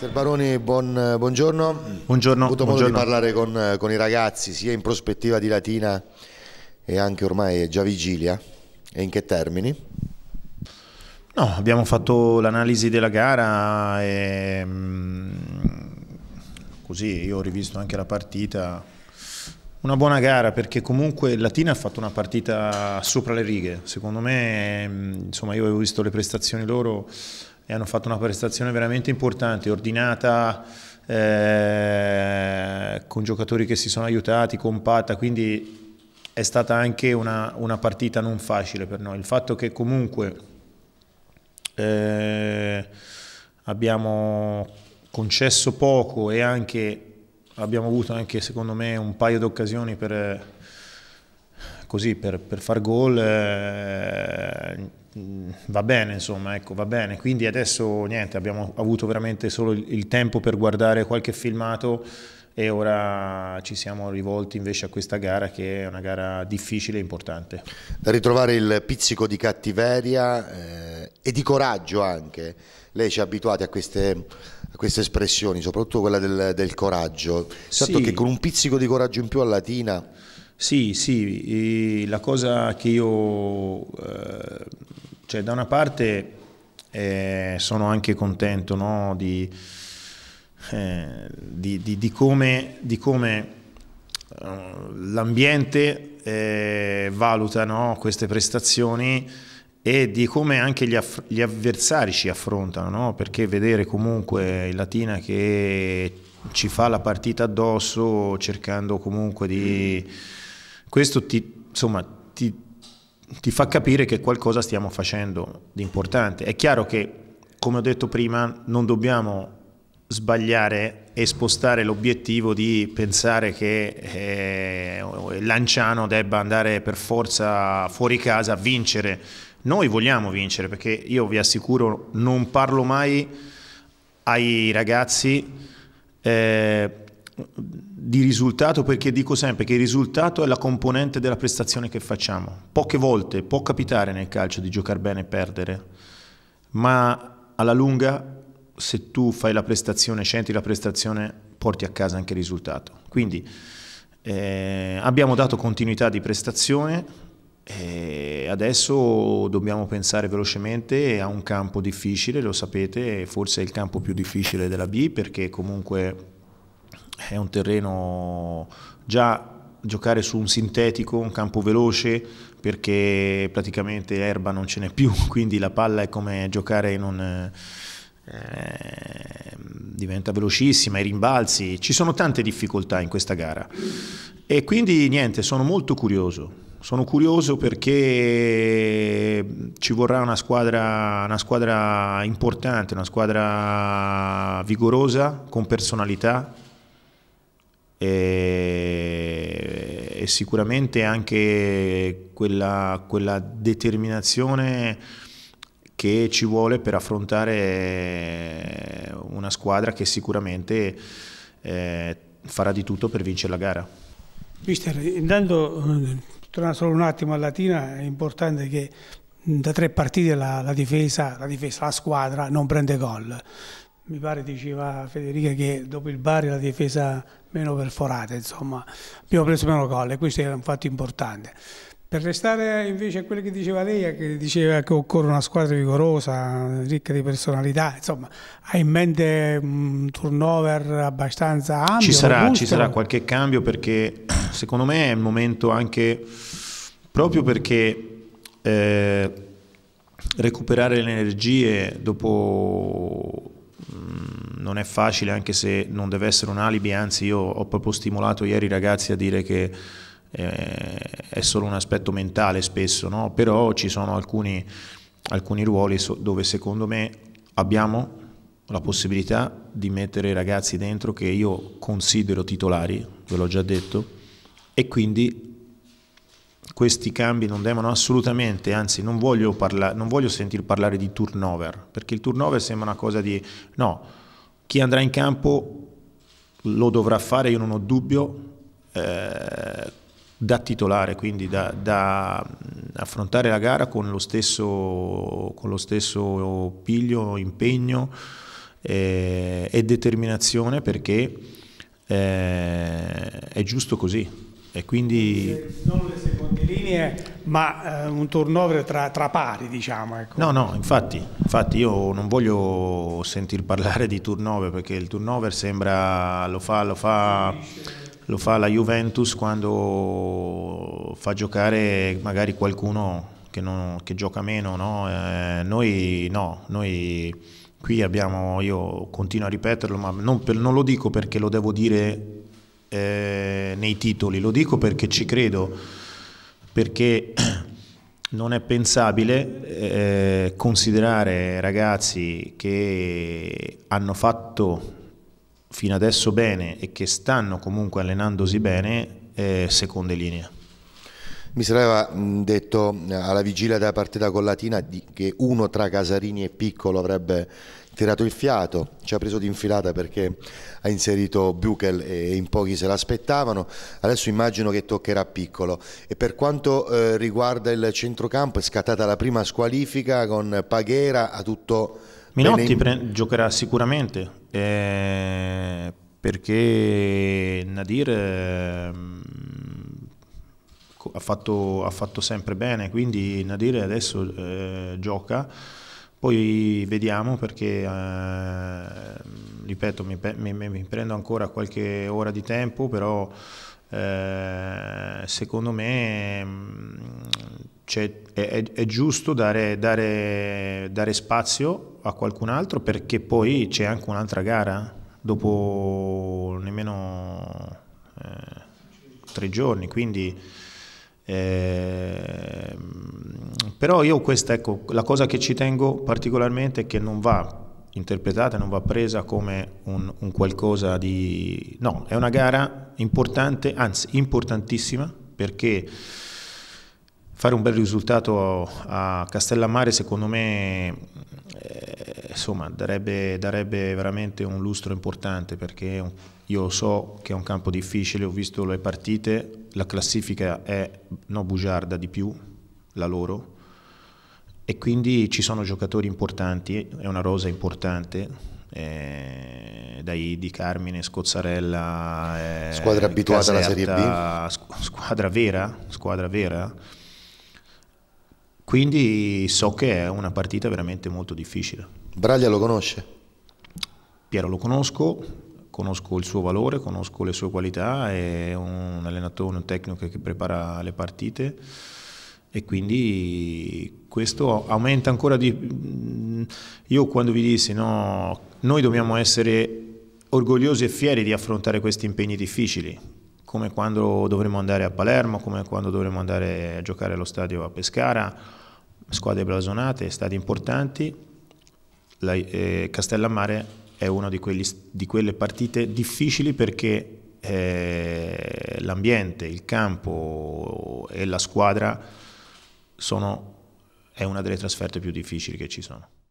Mister Baroni, buon, buongiorno. Buongiorno. Ho avuto modo buongiorno. di parlare con, con, i ragazzi sia in prospettiva di Latina e anche ormai è già vigilia. E in che termini? No, abbiamo fatto l'analisi della gara e mm, così io ho rivisto anche la partita. Una buona gara perché comunque Latina ha fatto una partita sopra le righe. Secondo me, mm, insomma, io avevo visto le prestazioni loro e hanno fatto una prestazione veramente importante, ordinata, eh, con giocatori che si sono aiutati, compatta, quindi è stata anche una, una partita non facile per noi. Il fatto che comunque eh, abbiamo concesso poco e anche abbiamo avuto anche secondo me un paio d'occasioni per così per, per far gol eh, mm, va bene insomma ecco va bene quindi adesso niente abbiamo avuto veramente solo il, il tempo per guardare qualche filmato e ora ci siamo rivolti invece a questa gara che è una gara difficile e importante. Da ritrovare il pizzico di cattiveria eh, e di coraggio anche, lei ci ha abituati a queste, a queste espressioni, soprattutto quella del, del coraggio, certo sì. che con un pizzico di coraggio in più a Latina sì, sì, la cosa che io, eh, cioè da una parte eh, sono anche contento no, di, eh, di, di, di, come, come eh, l'ambiente eh, valuta no, queste prestazioni e di come anche gli, gli avversari ci affrontano, no? perché vedere comunque il Latina che ci fa la partita addosso cercando comunque di questo ti, insomma, ti, ti fa capire che qualcosa stiamo facendo di importante. È chiaro che, come ho detto prima, non dobbiamo sbagliare e spostare l'obiettivo di pensare che eh, Lanciano debba andare per forza fuori casa a vincere. Noi vogliamo vincere perché io vi assicuro non parlo mai ai ragazzi eh, di risultato perché dico sempre che il risultato è la componente della prestazione che facciamo. Poche volte può capitare nel calcio di giocare bene e perdere, ma alla lunga se tu fai la prestazione, senti la prestazione, porti a casa anche il risultato. Quindi eh, abbiamo dato continuità di prestazione e eh, adesso dobbiamo pensare velocemente a un campo difficile, lo sapete, forse è il campo più difficile della B perché comunque è un terreno già giocare su un sintetico, un campo veloce, perché praticamente erba non ce n'è più, quindi la palla è come giocare in un... Eh, diventa velocissima, i rimbalzi, ci sono tante difficoltà in questa gara e quindi niente, sono molto curioso. Sono curioso perché ci vorrà una squadra, una squadra importante, una squadra vigorosa, con personalità, e, e sicuramente anche quella, quella determinazione che ci vuole per affrontare eh, una squadra che sicuramente eh, farà di tutto per vincere la gara. Mister, intanto eh, torna solo un attimo a Latina, è importante che mm, da tre partite la, la, difesa, la, difesa, la squadra non prende gol mi pare diceva Federica che dopo il Bari la difesa meno perforata, insomma abbiamo preso meno gol e questo era un fatto importante. Per restare invece a quello che diceva lei, che diceva che occorre una squadra vigorosa, ricca di personalità, insomma, ha in mente un turnover abbastanza ampio? Ci sarà, ci sarà qualche cambio perché secondo me è il momento anche proprio perché eh, recuperare le energie dopo non è facile anche se non deve essere un alibi, anzi io ho proprio stimolato ieri i ragazzi a dire che eh, è solo un aspetto mentale spesso, no? però ci sono alcuni, alcuni ruoli dove secondo me abbiamo la possibilità di mettere ragazzi dentro che io considero titolari, ve l'ho già detto, e quindi questi cambi non devono assolutamente, anzi non voglio, parla- non voglio sentir parlare di turnover, perché il turnover sembra una cosa di... no, chi andrà in campo lo dovrà fare, io non ho dubbio, eh, da titolare, quindi da, da, affrontare la gara con lo stesso, con lo stesso piglio, impegno eh, e determinazione perché eh, è giusto così. E quindi linee, ma eh, un turnover tra, tra pari, diciamo. Ecco. No, no, infatti, infatti io non voglio sentir parlare di turnover, perché il turnover sembra, lo fa, lo fa, lo fa la Juventus quando fa giocare magari qualcuno che, non, che gioca meno, no? Eh, noi no, noi... Qui abbiamo, io continuo a ripeterlo, ma non, per, non lo dico perché lo devo dire eh, nei titoli, lo dico perché ci credo perché non è pensabile eh, considerare ragazzi che hanno fatto fino adesso bene e che stanno comunque allenandosi bene eh, seconde linee. Mi sarebbe detto alla vigilia della partita con Latina che uno tra Casarini e Piccolo avrebbe tirato il fiato, ci ha preso d'infilata perché ha inserito Buchel e in pochi se l'aspettavano, adesso immagino che toccherà Piccolo e per quanto eh, riguarda il centrocampo è scattata la prima squalifica con Paghera a tutto... Minotti in... giocherà sicuramente eh, perché Nadir... Eh, ha fatto, ha fatto sempre bene, quindi Nadir adesso eh, gioca, poi vediamo perché, eh, ripeto, mi, mi, mi, prendo ancora qualche ora di tempo, però eh, secondo me... Cioè, è, è, giusto dare, dare, dare, spazio a qualcun altro perché poi c'è anche un'altra gara dopo nemmeno eh, tre giorni, quindi Ehm, però io questa, ecco, la cosa che ci tengo particolarmente è che non va interpretata, non va presa come un, un qualcosa di... No, è una gara importante, anzi importantissima, perché fare un bel risultato a Castellammare secondo me insomma darebbe, darebbe, veramente un lustro importante perché io so che è un campo difficile, ho visto le partite, la classifica è no bugiarda di più, la loro, e quindi ci sono giocatori importanti, è una rosa importante, eh, dai Di Carmine, Scozzarella, eh, squadra abituata Caserta, alla Serie B, squadra vera, squadra vera. Quindi so che è una partita veramente molto difficile. Braglia lo conosce? Piero lo conosco, conosco il suo valore, conosco le sue qualità, è un allenatore, un tecnico che prepara le partite e quindi questo aumenta ancora di... Mm, io quando vi dissi no, noi dobbiamo essere orgogliosi e fieri di affrontare questi impegni difficili, come quando dovremo andare a Palermo, come quando dovremo andare a giocare allo stadio a Pescara, squadre blasonate, stadi importanti, la, eh, Castellammare è una di, quelli, di, quelle partite difficili perché eh, l'ambiente, il campo e la squadra sono, è una delle trasferte più difficili che ci sono.